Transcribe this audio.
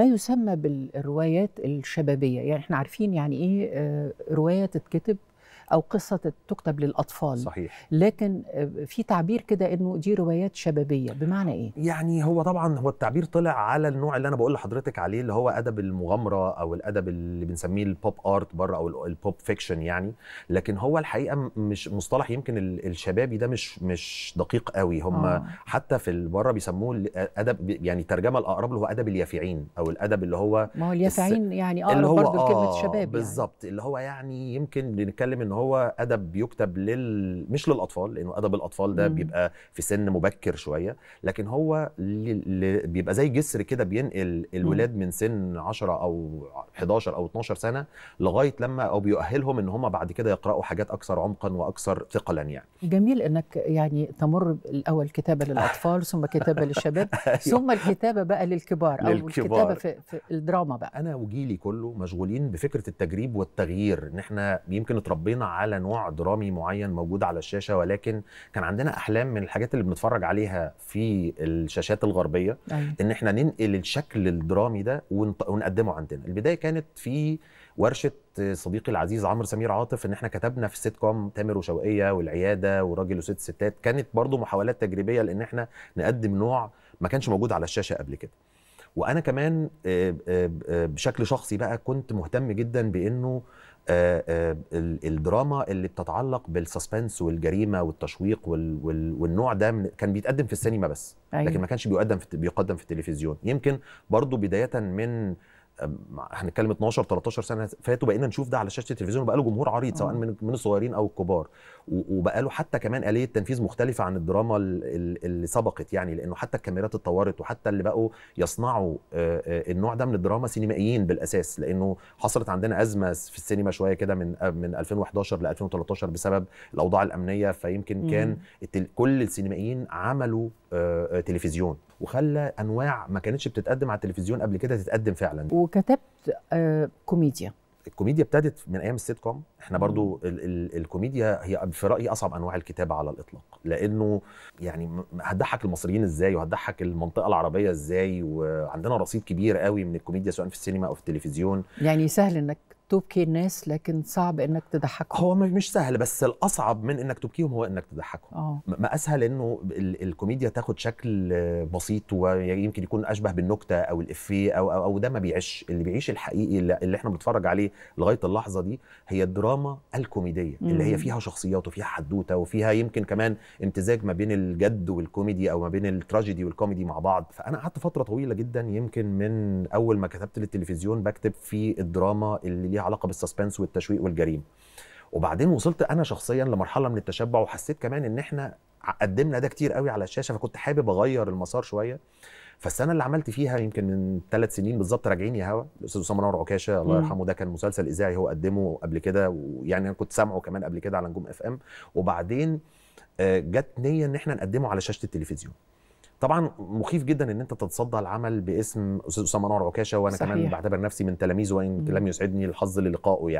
ما يسمى بالروايات الشبابيه يعني احنا عارفين يعني ايه آه، روايه تتكتب او قصه تكتب للاطفال صحيح لكن آه، في تعبير كده انه دي روايات شبابيه بمعنى ايه يعني هو طبعا هو التعبير طلع على النوع اللي انا بقول لحضرتك عليه اللي هو ادب المغامره او الادب اللي بنسميه البوب ارت بره او البوب فيكشن يعني لكن هو الحقيقه مش مصطلح يمكن الشبابي ده مش مش دقيق قوي هم آه. حتى في بره بيسموه آه، ادب يعني الترجمه الاقرب له هو ادب اليافعين او الادب اللي هو ما هو اليافعين يعني اقرب برضه كلمه آه، شباب بالظبط يعني. اللي هو يعني يمكن بنتكلم ان هو هو ادب بيكتب لل مش للاطفال لانه ادب الاطفال ده مم. بيبقى في سن مبكر شويه لكن هو ل... بيبقى زي جسر كده بينقل الولاد من سن 10 او 11 او 12 سنه لغايه لما او بيؤهلهم ان هم بعد كده يقراوا حاجات اكثر عمقا واكثر ثقلا يعني جميل انك يعني تمر الاول كتابه للاطفال ثم كتابه للشباب أيوه. ثم الكتابه بقى للكبار او للكبار. الكتابه في, في الدراما بقى انا وجيلي كله مشغولين بفكره التجريب والتغيير ان احنا يمكن اتربينا على نوع درامي معين موجود على الشاشه ولكن كان عندنا احلام من الحاجات اللي بنتفرج عليها في الشاشات الغربيه أي. أيوة. ان احنا ننقل الشكل الدرامي ده ونقدمه عندنا البدايه كانت في ورشه صديقي العزيز عمرو سمير عاطف ان احنا كتبنا في السيت كوم تامر وشوقيه والعياده وراجل وست ستات كانت برضو محاولات تجريبيه لان احنا نقدم نوع ما كانش موجود على الشاشه قبل كده وانا كمان آه، آه، آه، بشكل شخصي بقى كنت مهتم جدا بانه الدراما اللي بتتعلق بالسسبنس والجريمه والتشويق والنوع ده كان بيتقدم في السينما بس أيوة. لكن ما كانش بيقدم في بيقدم في التلفزيون يمكن برضو بدايه من هنتكلم 12 13 سنه فاتوا بقينا نشوف ده على شاشه التلفزيون وبقى له جمهور عريض سواء اه. من من الصغيرين او الكبار وبقى له حتى كمان اليه تنفيذ مختلفه عن الدراما اللي سبقت يعني لانه حتى الكاميرات اتطورت وحتى اللي بقوا يصنعوا النوع ده من الدراما سينمائيين بالاساس لانه حصلت عندنا ازمه في السينما شويه كده من من 2011 ل 2013 بسبب الاوضاع الامنيه فيمكن كان كل السينمائيين عملوا آه، آه، تلفزيون وخلى انواع ما كانتش بتتقدم على التلفزيون قبل كده تتقدم فعلا وكتبت آه، كوميديا الكوميديا ابتدت من ايام السيت كوم احنا برضو ال- ال- الكوميديا هي في رايي اصعب انواع الكتابه على الاطلاق لانه يعني هتضحك المصريين ازاي وهتضحك المنطقه العربيه ازاي وعندنا رصيد كبير قوي من الكوميديا سواء في السينما او في التلفزيون يعني سهل انك تبكي الناس لكن صعب انك تضحكهم هو مش سهل بس الاصعب من انك تبكيهم هو انك تضحكهم آه. ما اسهل انه ال الكوميديا تاخد شكل بسيط ويمكن يكون اشبه بالنكته او الافيه أو, او او ده ما بيعيش اللي بيعيش الحقيقي اللي احنا بنتفرج عليه لغايه اللحظه دي هي الدراما الكوميديه مم. اللي هي فيها شخصيات وفيها حدوته وفيها يمكن كمان امتزاج ما بين الجد والكوميدي او ما بين التراجيدي والكوميدي مع بعض فانا قعدت فتره طويله جدا يمكن من اول ما كتبت للتلفزيون بكتب في الدراما اللي ليها علاقه بالسسبنس والتشويق والجريمه وبعدين وصلت انا شخصيا لمرحله من التشبع وحسيت كمان ان احنا قدمنا ده كتير قوي على الشاشه فكنت حابب اغير المسار شويه فالسنه اللي عملت فيها يمكن من ثلاث سنين بالظبط راجعين يا هوا الاستاذ اسامه نور عكاشه الله يرحمه ده كان مسلسل اذاعي هو قدمه قبل كده ويعني انا كنت سامعه كمان قبل كده على نجوم اف ام وبعدين آه، جت نيه ان احنا نقدمه على شاشه التلفزيون طبعا مخيف جدا ان انت تتصدى العمل باسم استاذ اسامه نور عكاشه وانا صحيح. كمان بعتبر نفسي من تلاميذه وان لم يسعدني الحظ للقائه يعني